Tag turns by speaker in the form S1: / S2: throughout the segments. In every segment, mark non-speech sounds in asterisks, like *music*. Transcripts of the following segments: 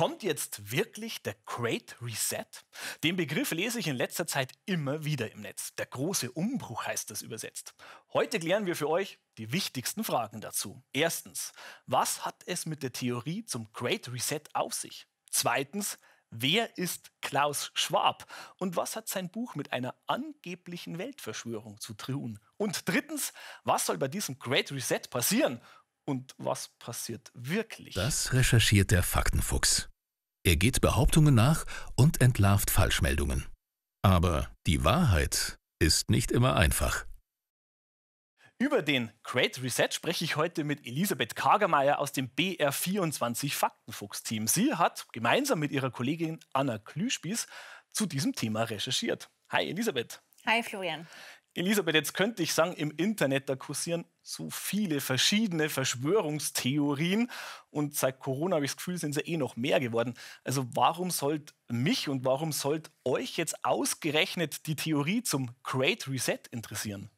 S1: Kommt jetzt wirklich der Great Reset? Den Begriff lese ich in letzter Zeit immer wieder im Netz. Der große Umbruch heißt das übersetzt. Heute klären wir für euch die wichtigsten Fragen dazu. Erstens, was hat es mit der Theorie zum Great Reset auf sich? Zweitens, wer ist Klaus Schwab und was hat sein Buch mit einer angeblichen Weltverschwörung zu tun? Und drittens, was soll bei diesem Great Reset passieren und was passiert wirklich? Das recherchiert der Faktenfuchs. Er geht Behauptungen nach und entlarvt Falschmeldungen. Aber die Wahrheit ist nicht immer einfach. Über den Great Reset spreche ich heute mit Elisabeth Kagermeier aus dem BR24 Faktenfuchs-Team. Sie hat gemeinsam mit ihrer Kollegin Anna Klüspies zu diesem Thema recherchiert. Hi Elisabeth.
S2: Hi Florian.
S1: Elisabeth, jetzt könnte ich sagen, im Internet, da kursieren so viele verschiedene Verschwörungstheorien und seit Corona habe ich das Gefühl, sind sie eh noch mehr geworden. Also warum sollt mich und warum sollt euch jetzt ausgerechnet die Theorie zum Great Reset interessieren?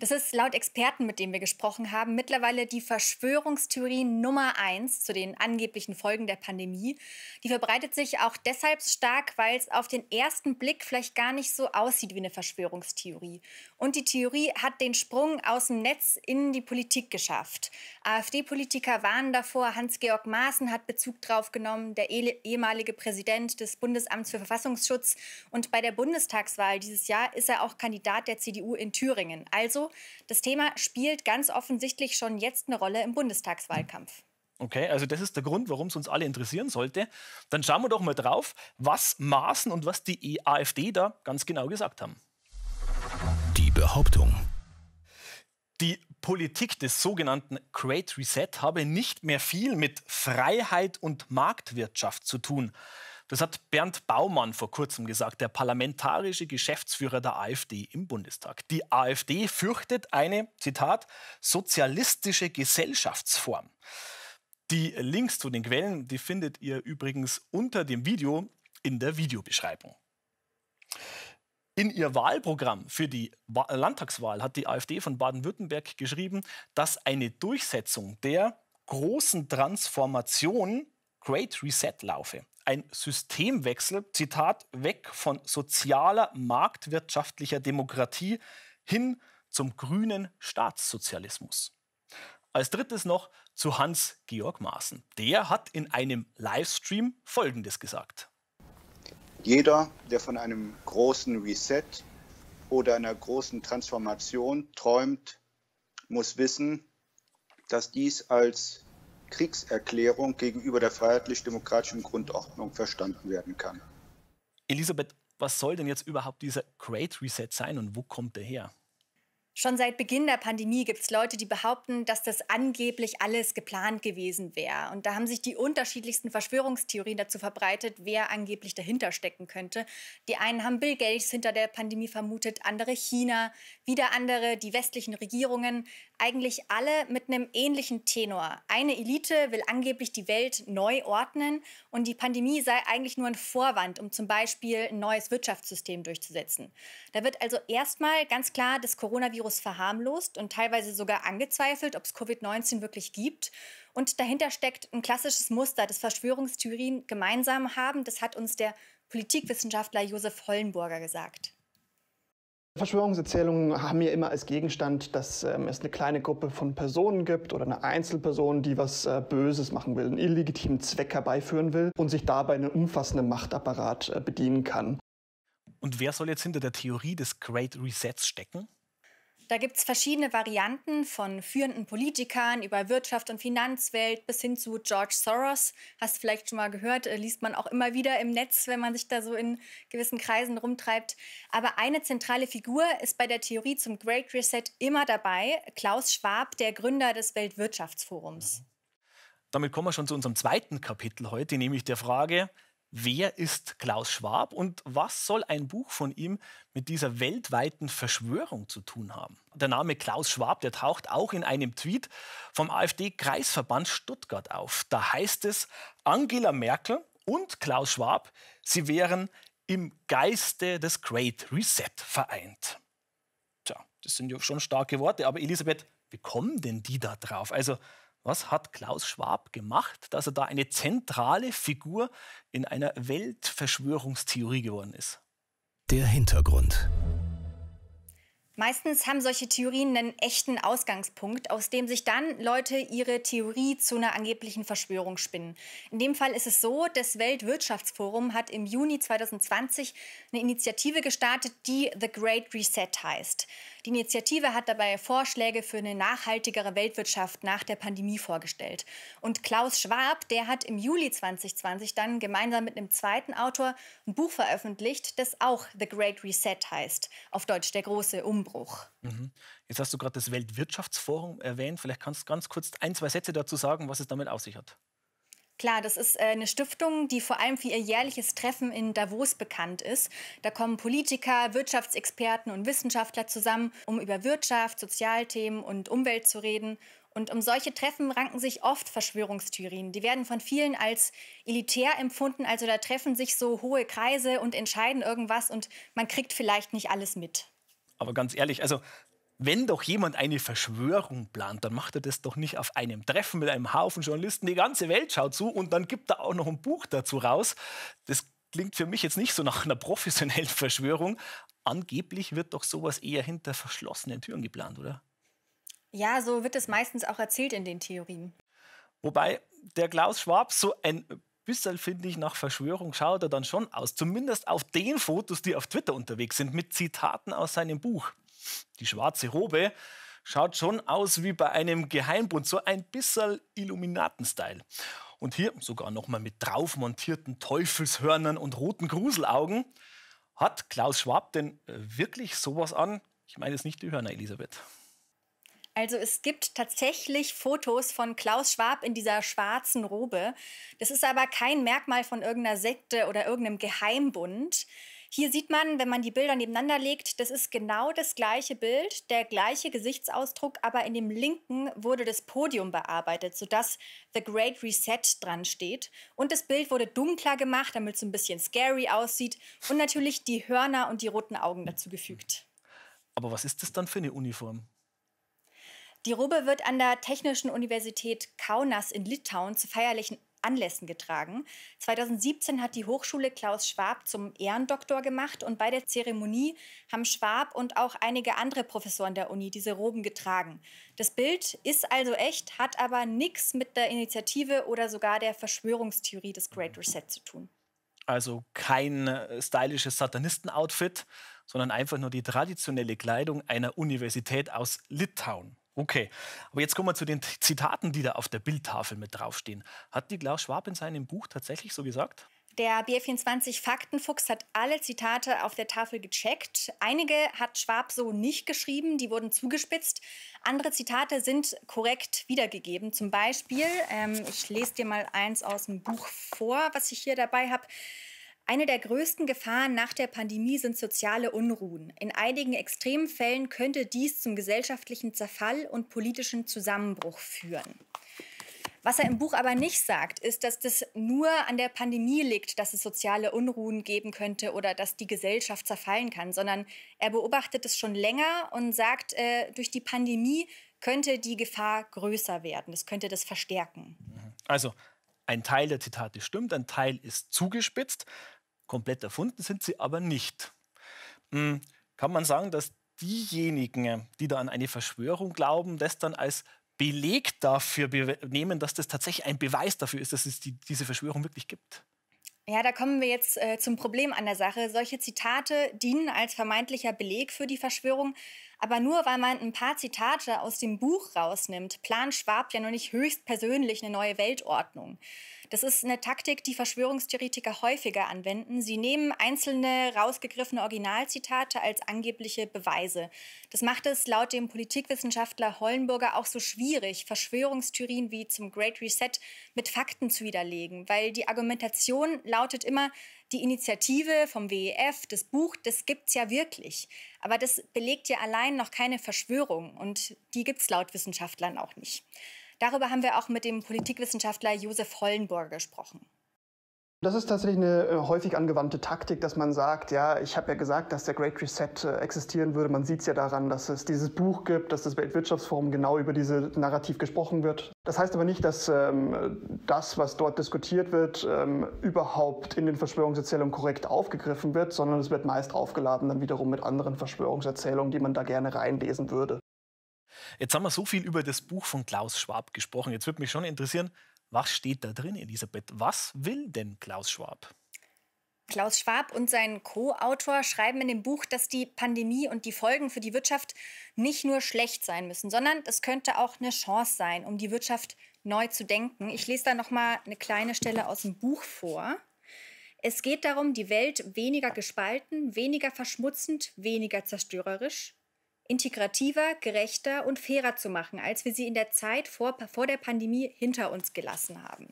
S2: Das ist laut Experten, mit denen wir gesprochen haben, mittlerweile die Verschwörungstheorie Nummer eins zu den angeblichen Folgen der Pandemie. Die verbreitet sich auch deshalb stark, weil es auf den ersten Blick vielleicht gar nicht so aussieht wie eine Verschwörungstheorie. Und die Theorie hat den Sprung aus dem Netz in die Politik geschafft. AfD-Politiker warnen davor, Hans-Georg Maaßen hat Bezug drauf genommen, der ehemalige Präsident des Bundesamts für Verfassungsschutz. Und bei der Bundestagswahl dieses Jahr ist er auch Kandidat der CDU in Thüringen. Also das Thema spielt ganz offensichtlich schon jetzt eine Rolle im Bundestagswahlkampf.
S1: Okay, also das ist der Grund, warum es uns alle interessieren sollte. Dann schauen wir doch mal drauf, was Maßen und was die AfD da ganz genau gesagt haben. Die Behauptung. Die Politik des sogenannten Great Reset habe nicht mehr viel mit Freiheit und Marktwirtschaft zu tun. Das hat Bernd Baumann vor kurzem gesagt, der parlamentarische Geschäftsführer der AfD im Bundestag. Die AfD fürchtet eine, Zitat, sozialistische Gesellschaftsform. Die Links zu den Quellen, die findet ihr übrigens unter dem Video in der Videobeschreibung. In ihr Wahlprogramm für die Landtagswahl hat die AfD von Baden-Württemberg geschrieben, dass eine Durchsetzung der großen Transformation Great Reset laufe ein Systemwechsel, Zitat, weg von sozialer marktwirtschaftlicher Demokratie hin zum grünen Staatssozialismus. Als drittes noch zu Hans-Georg Maaßen. Der hat in einem Livestream Folgendes gesagt.
S3: Jeder, der von einem großen Reset oder einer großen Transformation träumt, muss wissen, dass dies als Kriegserklärung gegenüber der
S2: freiheitlich-demokratischen
S3: Grundordnung verstanden werden kann.
S1: Elisabeth, was soll denn jetzt überhaupt dieser Great Reset sein und wo kommt er her?
S2: Schon seit Beginn der Pandemie gibt es Leute, die behaupten, dass das angeblich alles geplant gewesen wäre. Und da haben sich die unterschiedlichsten Verschwörungstheorien dazu verbreitet, wer angeblich dahinter stecken könnte. Die einen haben Bill Gates hinter der Pandemie vermutet, andere China, wieder andere die westlichen Regierungen. Eigentlich alle mit einem ähnlichen Tenor. Eine Elite will angeblich die Welt neu ordnen und die Pandemie sei eigentlich nur ein Vorwand, um zum Beispiel ein neues Wirtschaftssystem durchzusetzen. Da wird also erstmal ganz klar das Coronavirus Virus verharmlost und teilweise sogar angezweifelt, ob es Covid-19 wirklich gibt. Und dahinter steckt ein klassisches Muster, das Verschwörungstheorien gemeinsam haben. Das hat uns der Politikwissenschaftler Josef Hollenburger gesagt.
S3: Verschwörungserzählungen haben ja immer als Gegenstand, dass ähm, es eine kleine Gruppe von Personen gibt oder eine Einzelperson, die was äh, Böses machen will, einen illegitimen Zweck herbeiführen will und sich dabei einen umfassenden Machtapparat äh, bedienen kann.
S1: Und wer soll jetzt hinter der Theorie des Great Resets stecken?
S2: Da gibt es verschiedene Varianten von führenden Politikern über Wirtschaft und Finanzwelt bis hin zu George Soros. Hast du vielleicht schon mal gehört, äh, liest man auch immer wieder im Netz, wenn man sich da so in gewissen Kreisen rumtreibt. Aber eine zentrale Figur ist bei der Theorie zum Great Reset immer dabei, Klaus Schwab, der Gründer des Weltwirtschaftsforums. Mhm.
S1: Damit kommen wir schon zu unserem zweiten Kapitel heute, nämlich der Frage, Wer ist Klaus Schwab und was soll ein Buch von ihm mit dieser weltweiten Verschwörung zu tun haben? Der Name Klaus Schwab, der taucht auch in einem Tweet vom AfD-Kreisverband Stuttgart auf. Da heißt es, Angela Merkel und Klaus Schwab, sie wären im Geiste des Great Reset vereint. Tja, das sind ja schon starke Worte, aber Elisabeth, wie kommen denn die da drauf? Also was hat Klaus Schwab gemacht, dass er da eine zentrale Figur in einer Weltverschwörungstheorie geworden ist? Der
S2: Hintergrund. Meistens haben solche Theorien einen echten Ausgangspunkt, aus dem sich dann Leute ihre Theorie zu einer angeblichen Verschwörung spinnen. In dem Fall ist es so, das Weltwirtschaftsforum hat im Juni 2020 eine Initiative gestartet, die The Great Reset heißt. Die Initiative hat dabei Vorschläge für eine nachhaltigere Weltwirtschaft nach der Pandemie vorgestellt. Und Klaus Schwab, der hat im Juli 2020 dann gemeinsam mit einem zweiten Autor ein Buch veröffentlicht, das auch The Great Reset heißt. Auf Deutsch der große Umbruch.
S1: Mhm. Jetzt hast du gerade das Weltwirtschaftsforum erwähnt. Vielleicht kannst du ganz kurz ein, zwei Sätze dazu sagen, was es damit auf sich hat.
S2: Klar, das ist äh, eine Stiftung, die vor allem für ihr jährliches Treffen in Davos bekannt ist. Da kommen Politiker, Wirtschaftsexperten und Wissenschaftler zusammen, um über Wirtschaft, Sozialthemen und Umwelt zu reden. Und um solche Treffen ranken sich oft Verschwörungstheorien. Die werden von vielen als elitär empfunden, also da treffen sich so hohe Kreise und entscheiden irgendwas und man kriegt vielleicht nicht alles mit.
S1: Aber ganz ehrlich, also wenn doch jemand eine Verschwörung plant, dann macht er das doch nicht auf einem Treffen mit einem Haufen Journalisten. Die ganze Welt schaut zu und dann gibt er auch noch ein Buch dazu raus. Das klingt für mich jetzt nicht so nach einer professionellen *laughs* Verschwörung. Angeblich wird doch sowas eher hinter verschlossenen Türen geplant, oder?
S2: Ja, so wird es meistens auch erzählt in den Theorien.
S1: Wobei der Klaus Schwab so ein bisschen, finde ich, nach Verschwörung schaut er dann schon aus. Zumindest auf den Fotos, die auf Twitter unterwegs sind, mit Zitaten aus seinem Buch. Die schwarze Robe schaut schon aus wie bei einem Geheimbund, so ein bisschen Illuminaten-Style. Und hier sogar nochmal mit drauf montierten Teufelshörnern und roten Gruselaugen. Hat Klaus Schwab denn äh, wirklich sowas an? Ich meine jetzt nicht die Hörner, Elisabeth.
S2: Also es gibt tatsächlich Fotos von Klaus Schwab in dieser schwarzen Robe. Das ist aber kein Merkmal von irgendeiner Sekte oder irgendeinem Geheimbund. Hier sieht man, wenn man die Bilder nebeneinander legt, das ist genau das gleiche Bild, der gleiche Gesichtsausdruck, aber in dem linken wurde das Podium bearbeitet, sodass The Great Reset dran steht. Und das Bild wurde dunkler gemacht, damit es ein bisschen scary aussieht. Und natürlich die Hörner und die roten Augen dazugefügt.
S1: Aber was ist das dann für eine Uniform?
S2: Die Robe wird an der Technischen Universität Kaunas in Litauen zu feierlichen Anlässen getragen. 2017 hat die Hochschule Klaus Schwab zum Ehrendoktor gemacht und bei der Zeremonie haben Schwab und auch einige andere Professoren der Uni diese Roben getragen. Das Bild ist also echt, hat aber nichts mit der Initiative oder sogar der Verschwörungstheorie des Great mhm. Reset zu tun.
S1: Also kein äh, stylisches Satanisten-Outfit, sondern einfach nur die traditionelle Kleidung einer Universität aus Litauen. Okay, aber jetzt kommen wir zu den Zitaten, die da auf der Bildtafel mit draufstehen. Hat die Klaus Schwab in seinem Buch tatsächlich so gesagt?
S2: Der BR24 Faktenfuchs hat alle Zitate auf der Tafel gecheckt. Einige hat Schwab so nicht geschrieben, die wurden zugespitzt. Andere Zitate sind korrekt wiedergegeben. Zum Beispiel, ähm, ich lese dir mal eins aus dem Buch vor, was ich hier dabei habe. Eine der größten Gefahren nach der Pandemie sind soziale Unruhen. In einigen extremen Fällen könnte dies zum gesellschaftlichen Zerfall und politischen Zusammenbruch führen. Was er im Buch aber nicht sagt, ist, dass das nur an der Pandemie liegt, dass es soziale Unruhen geben könnte oder dass die Gesellschaft zerfallen kann, sondern er beobachtet es schon länger und sagt, äh, durch die Pandemie könnte die Gefahr größer werden, das könnte das verstärken.
S1: Also ein Teil der Zitate stimmt, ein Teil ist zugespitzt. Komplett erfunden sind sie aber nicht. Hm, kann man sagen, dass diejenigen, die da an eine Verschwörung glauben, das dann als Beleg dafür nehmen, dass das tatsächlich ein Beweis dafür ist, dass es die, diese Verschwörung wirklich
S2: gibt? Ja, da kommen wir jetzt äh, zum Problem an der Sache. Solche Zitate dienen als vermeintlicher Beleg für die Verschwörung, aber nur weil man ein paar Zitate aus dem Buch rausnimmt, plant Schwab ja noch nicht höchstpersönlich eine neue Weltordnung. Das ist eine Taktik, die Verschwörungstheoretiker häufiger anwenden. Sie nehmen einzelne rausgegriffene Originalzitate als angebliche Beweise. Das macht es laut dem Politikwissenschaftler Hollenburger auch so schwierig, Verschwörungstheorien wie zum Great Reset mit Fakten zu widerlegen, weil die Argumentation lautet immer, die Initiative vom WEF, das Buch, das gibt es ja wirklich. Aber das belegt ja allein noch keine Verschwörung und die gibt es laut Wissenschaftlern auch nicht. Darüber haben wir auch mit dem Politikwissenschaftler Josef Hollenburger gesprochen.
S3: Das ist tatsächlich eine äh, häufig angewandte Taktik, dass man sagt, ja, ich habe ja gesagt, dass der Great Reset äh, existieren würde. Man sieht es ja daran, dass es dieses Buch gibt, dass das Weltwirtschaftsforum genau über diese Narrativ gesprochen wird. Das heißt aber nicht, dass ähm, das, was dort diskutiert wird, ähm, überhaupt in den Verschwörungserzählungen korrekt aufgegriffen wird, sondern es wird meist aufgeladen dann wiederum mit anderen Verschwörungserzählungen, die man da gerne reinlesen würde.
S1: Jetzt haben wir so viel über das Buch von Klaus Schwab gesprochen. Jetzt würde mich schon interessieren, was steht da drin, Elisabeth? Was will denn Klaus Schwab?
S2: Klaus Schwab und sein Co-Autor schreiben in dem Buch, dass die Pandemie und die Folgen für die Wirtschaft nicht nur schlecht sein müssen, sondern es könnte auch eine Chance sein, um die Wirtschaft neu zu denken. Ich lese da noch mal eine kleine Stelle aus dem Buch vor. Es geht darum, die Welt weniger gespalten, weniger verschmutzend, weniger zerstörerisch integrativer, gerechter und fairer zu machen, als wir sie in der Zeit vor, vor der Pandemie hinter uns gelassen haben.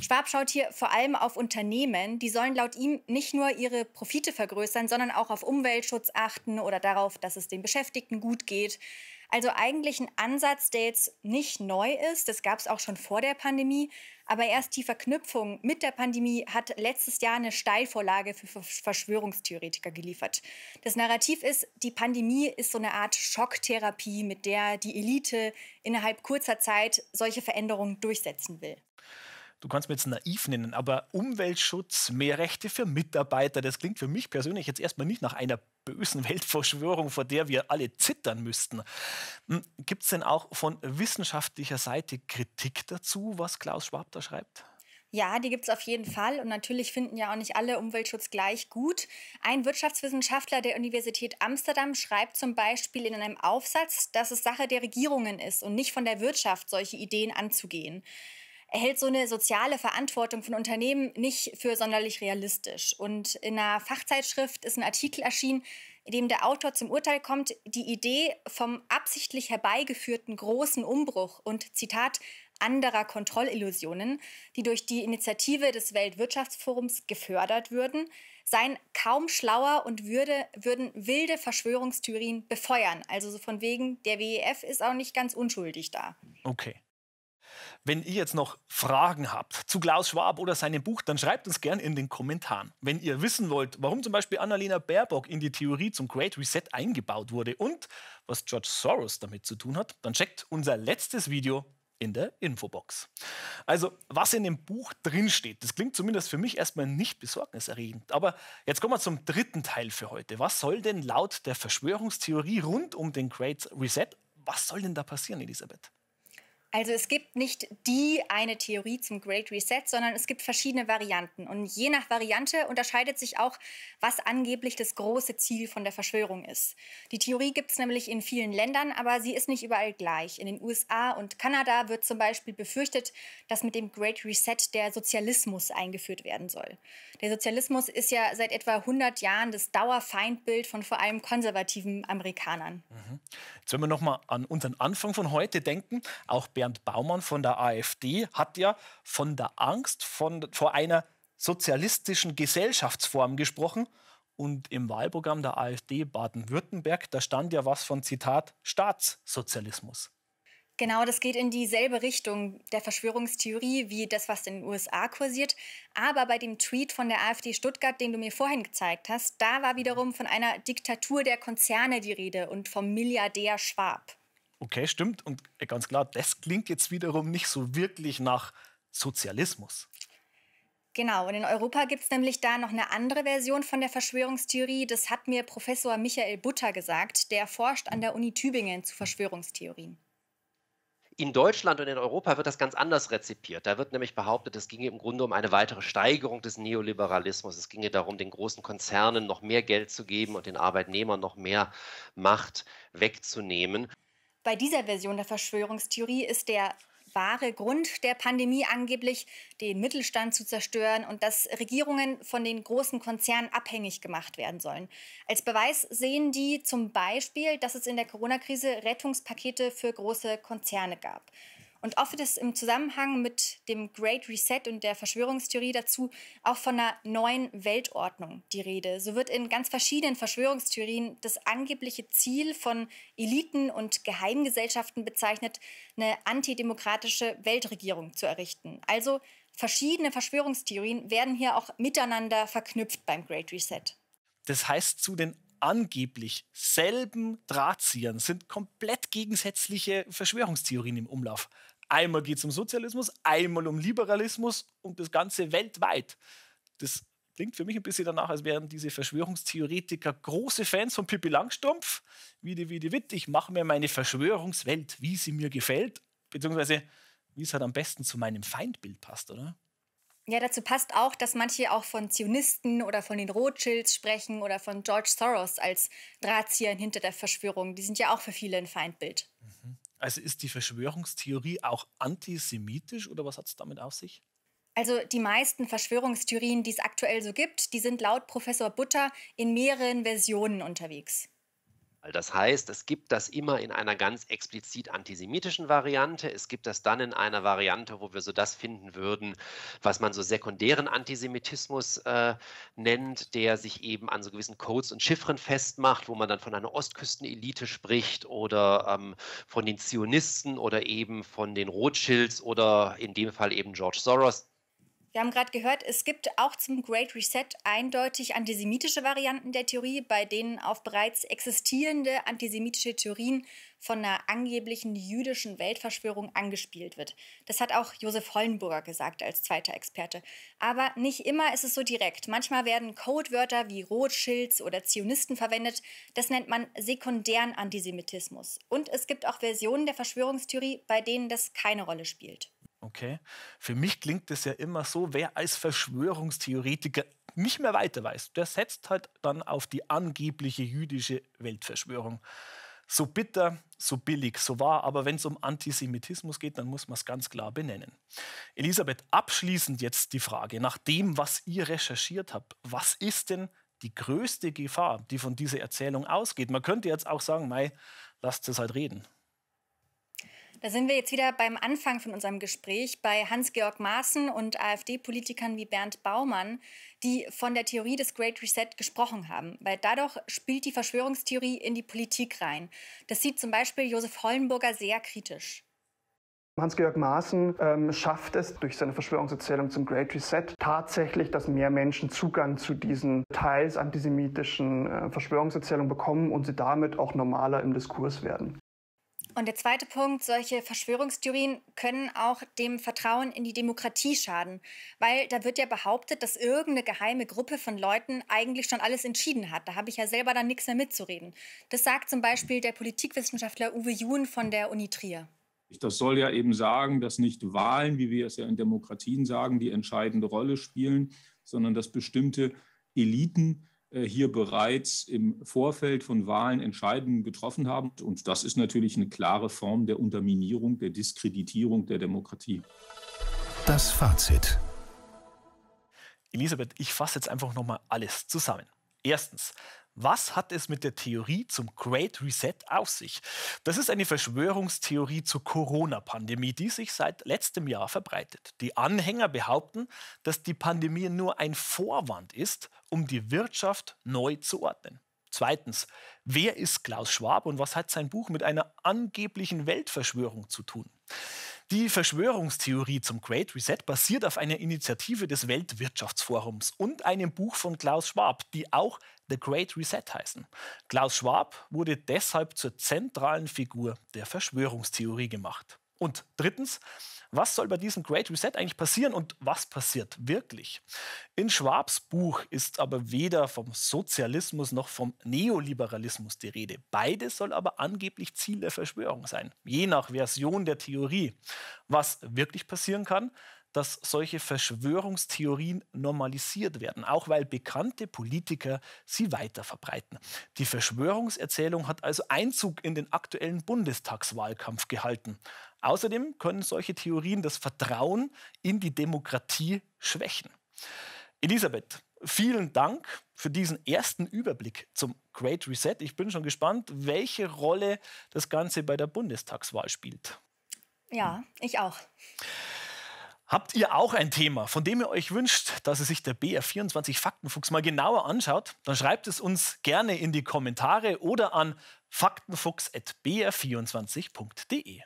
S2: Schwab schaut hier vor allem auf Unternehmen, die sollen laut ihm nicht nur ihre Profite vergrößern, sondern auch auf Umweltschutz achten oder darauf, dass es den Beschäftigten gut geht. Also eigentlich ein Ansatz, der jetzt nicht neu ist. Das gab es auch schon vor der Pandemie. Aber erst die Verknüpfung mit der Pandemie hat letztes Jahr eine Steilvorlage für Verschwörungstheoretiker geliefert. Das Narrativ ist, die Pandemie ist so eine Art Schocktherapie, mit der die Elite innerhalb kurzer Zeit solche Veränderungen durchsetzen will
S1: du kannst mir jetzt naiv nennen, aber Umweltschutz, mehr Rechte für Mitarbeiter, das klingt für mich persönlich jetzt erstmal nicht nach einer bösen Weltverschwörung, vor der wir alle zittern müssten. Hm, gibt es denn auch von wissenschaftlicher Seite Kritik dazu, was Klaus Schwab da schreibt?
S2: Ja, die gibt es auf jeden Fall. Und natürlich finden ja auch nicht alle Umweltschutz gleich gut. Ein Wirtschaftswissenschaftler der Universität Amsterdam schreibt zum Beispiel in einem Aufsatz, dass es Sache der Regierungen ist und nicht von der Wirtschaft, solche Ideen anzugehen hält so eine soziale Verantwortung von Unternehmen nicht für sonderlich realistisch. Und in einer Fachzeitschrift ist ein Artikel erschienen, in dem der Autor zum Urteil kommt, die Idee vom absichtlich herbeigeführten großen Umbruch und Zitat anderer Kontrollillusionen, die durch die Initiative des Weltwirtschaftsforums gefördert würden, seien kaum schlauer und würde, würden wilde Verschwörungstheorien befeuern. Also so von wegen, der WEF ist auch nicht ganz unschuldig da.
S1: Okay. Wenn ihr jetzt noch Fragen habt zu Klaus Schwab oder seinem Buch, dann schreibt uns gerne in den Kommentaren. Wenn ihr wissen wollt, warum zum Beispiel Annalena Baerbock in die Theorie zum Great Reset eingebaut wurde und was George Soros damit zu tun hat, dann checkt unser letztes Video in der Infobox. Also, was in dem Buch drinsteht, das klingt zumindest für mich erstmal nicht besorgniserregend. Aber jetzt kommen wir zum dritten Teil für heute. Was soll denn laut der Verschwörungstheorie rund um den Great Reset, was soll denn da passieren,
S2: Elisabeth? Also es gibt nicht die eine Theorie zum Great Reset, sondern es gibt verschiedene Varianten. Und je nach Variante unterscheidet sich auch, was angeblich das große Ziel von der Verschwörung ist. Die Theorie gibt es nämlich in vielen Ländern, aber sie ist nicht überall gleich. In den USA und Kanada wird zum Beispiel befürchtet, dass mit dem Great Reset der Sozialismus eingeführt werden soll. Der Sozialismus ist ja seit etwa 100 Jahren das Dauerfeindbild von vor allem konservativen Amerikanern.
S1: Mhm. Jetzt wenn wir nochmal an unseren Anfang von heute denken, auch Bernd Baumann von der AfD hat ja von der Angst von, vor einer sozialistischen Gesellschaftsform gesprochen. Und im Wahlprogramm der AfD Baden-Württemberg, da stand ja was von Zitat Staatssozialismus.
S2: Genau, das geht in dieselbe Richtung der Verschwörungstheorie wie das, was in den USA kursiert. Aber bei dem Tweet von der AfD Stuttgart, den du mir vorhin gezeigt hast, da war wiederum von einer Diktatur der Konzerne die Rede und vom Milliardär Schwab
S1: okay, stimmt. Und äh, ganz klar, das klingt jetzt wiederum nicht so wirklich nach Sozialismus.
S2: Genau, und in Europa gibt es nämlich da noch eine andere Version von der Verschwörungstheorie. Das hat mir Professor Michael Butter gesagt, der forscht an der Uni Tübingen zu Verschwörungstheorien.
S1: In Deutschland und in Europa wird das ganz anders rezipiert. Da wird nämlich behauptet, es ginge im Grunde um eine weitere Steigerung des Neoliberalismus. Es ginge darum, den großen Konzernen noch mehr Geld zu geben und den Arbeitnehmern noch mehr Macht wegzunehmen.
S2: Bei dieser Version der Verschwörungstheorie ist der wahre Grund der Pandemie angeblich, den Mittelstand zu zerstören und dass Regierungen von den großen Konzernen abhängig gemacht werden sollen. Als Beweis sehen die zum Beispiel, dass es in der Corona-Krise Rettungspakete für große Konzerne gab und oft wird es im Zusammenhang mit dem Great Reset und der Verschwörungstheorie dazu auch von einer neuen Weltordnung die Rede. So wird in ganz verschiedenen Verschwörungstheorien das angebliche Ziel von Eliten und Geheimgesellschaften bezeichnet, eine antidemokratische Weltregierung zu errichten. Also verschiedene Verschwörungstheorien werden hier auch miteinander verknüpft beim Great Reset.
S1: Das heißt, zu den angeblich selben Drahtziehern sind komplett gegensätzliche Verschwörungstheorien im Umlauf. Einmal geht es um Sozialismus, einmal um Liberalismus und das Ganze weltweit. Das klingt für mich ein bisschen danach, als wären diese Verschwörungstheoretiker große Fans von Pippi Langstrumpf. Wieder, wieder, witt, ich mache mir meine Verschwörungswelt, wie sie mir gefällt, beziehungsweise wie es halt am besten zu meinem Feindbild passt, oder?
S2: Ja, dazu passt auch, dass manche auch von Zionisten oder von den Rothschilds sprechen oder von George Soros als Drahtzieher hinter der Verschwörung. Die sind ja auch für viele ein Feindbild. Mhm.
S1: Also ist die Verschwörungstheorie auch antisemitisch oder was hat es damit auf sich?
S2: Also die meisten Verschwörungstheorien, die es aktuell so gibt, die sind laut Professor Butter in mehreren Versionen unterwegs.
S1: Weil das heißt, es gibt das immer in einer ganz explizit antisemitischen Variante, es gibt das dann in einer Variante, wo wir so das finden würden, was man so sekundären Antisemitismus äh, nennt, der sich eben an so gewissen Codes und Chiffren festmacht, wo man dann von einer Ostküstenelite spricht oder ähm, von den Zionisten oder eben von den Rothschilds oder in dem Fall eben George Soros,
S2: wir haben gerade gehört, es gibt auch zum Great Reset eindeutig antisemitische Varianten der Theorie, bei denen auf bereits existierende antisemitische Theorien von einer angeblichen jüdischen Weltverschwörung angespielt wird. Das hat auch Josef Hollenburger gesagt als zweiter Experte. Aber nicht immer ist es so direkt. Manchmal werden Codewörter wie Rothschilds oder Zionisten verwendet. Das nennt man sekundären Antisemitismus. Und es gibt auch Versionen der Verschwörungstheorie, bei denen das keine Rolle spielt.
S1: Okay? Für mich klingt das ja immer so, wer als Verschwörungstheoretiker nicht mehr weiter weiß, der setzt halt dann auf die angebliche jüdische Weltverschwörung. So bitter, so billig, so wahr, aber wenn es um Antisemitismus geht, dann muss man es ganz klar benennen. Elisabeth, abschließend jetzt die Frage, nach dem, was ihr recherchiert habt, was ist denn die größte Gefahr, die von dieser Erzählung ausgeht? Man könnte jetzt auch sagen, Mai, lasst es halt reden.
S2: Da sind wir jetzt wieder beim Anfang von unserem Gespräch bei Hans-Georg Maaßen und AfD-Politikern wie Bernd Baumann, die von der Theorie des Great Reset gesprochen haben, weil dadurch spielt die Verschwörungstheorie in die Politik rein. Das sieht zum Beispiel Josef Hollenburger sehr kritisch.
S3: Hans-Georg Maaßen ähm, schafft es durch seine Verschwörungserzählung zum Great Reset tatsächlich, dass mehr Menschen Zugang zu diesen teils antisemitischen äh, Verschwörungserzählungen bekommen und sie damit auch normaler im Diskurs werden.
S2: Und der zweite Punkt, solche Verschwörungstheorien können auch dem Vertrauen in die Demokratie schaden, weil da wird ja behauptet, dass irgendeine geheime Gruppe von Leuten eigentlich schon alles entschieden hat. Da habe ich ja selber dann nichts mehr mitzureden. Das sagt zum Beispiel der Politikwissenschaftler Uwe Juhn von der Uni Trier.
S1: Das soll ja eben sagen, dass nicht Wahlen, wie wir es ja in Demokratien sagen, die entscheidende Rolle spielen, sondern dass bestimmte Eliten äh, hier bereits im Vorfeld von Wahlen Entscheidungen getroffen haben. Und das ist natürlich eine klare Form der Unterminierung, der Diskreditierung der Demokratie. Das Fazit. Elisabeth, ich fasse jetzt einfach nochmal alles zusammen. Erstens, was hat es mit der Theorie zum Great Reset auf sich? Das ist eine Verschwörungstheorie zur Corona-Pandemie, die sich seit letztem Jahr verbreitet. Die Anhänger behaupten, dass die Pandemie nur ein Vorwand ist, um die Wirtschaft neu zu ordnen. Zweitens, wer ist Klaus Schwab und was hat sein Buch mit einer angeblichen Weltverschwörung zu tun? Die Verschwörungstheorie zum Great Reset basiert auf einer Initiative des Weltwirtschaftsforums und einem Buch von Klaus Schwab, die auch The Great Reset heißen. Klaus Schwab wurde deshalb zur zentralen Figur der Verschwörungstheorie gemacht. Und drittens, was soll bei diesem Great Reset eigentlich passieren und was passiert wirklich? In Schwabs Buch ist aber weder vom Sozialismus noch vom Neoliberalismus die Rede. Beides soll aber angeblich Ziel der Verschwörung sein, je nach Version der Theorie. Was wirklich passieren kann, dass solche Verschwörungstheorien normalisiert werden, auch weil bekannte Politiker sie weiter verbreiten. Die Verschwörungserzählung hat also Einzug in den aktuellen Bundestagswahlkampf gehalten. Außerdem können solche Theorien das Vertrauen in die Demokratie schwächen. Elisabeth, vielen Dank für diesen ersten Überblick zum Great Reset. Ich bin schon gespannt, welche Rolle das Ganze bei der Bundestagswahl spielt.
S2: Ja, ich auch.
S1: Habt ihr auch ein Thema, von dem ihr euch wünscht, dass es sich der BR24 Faktenfuchs mal genauer anschaut? Dann schreibt es uns gerne in die Kommentare oder an faktenfuchs.br24.de.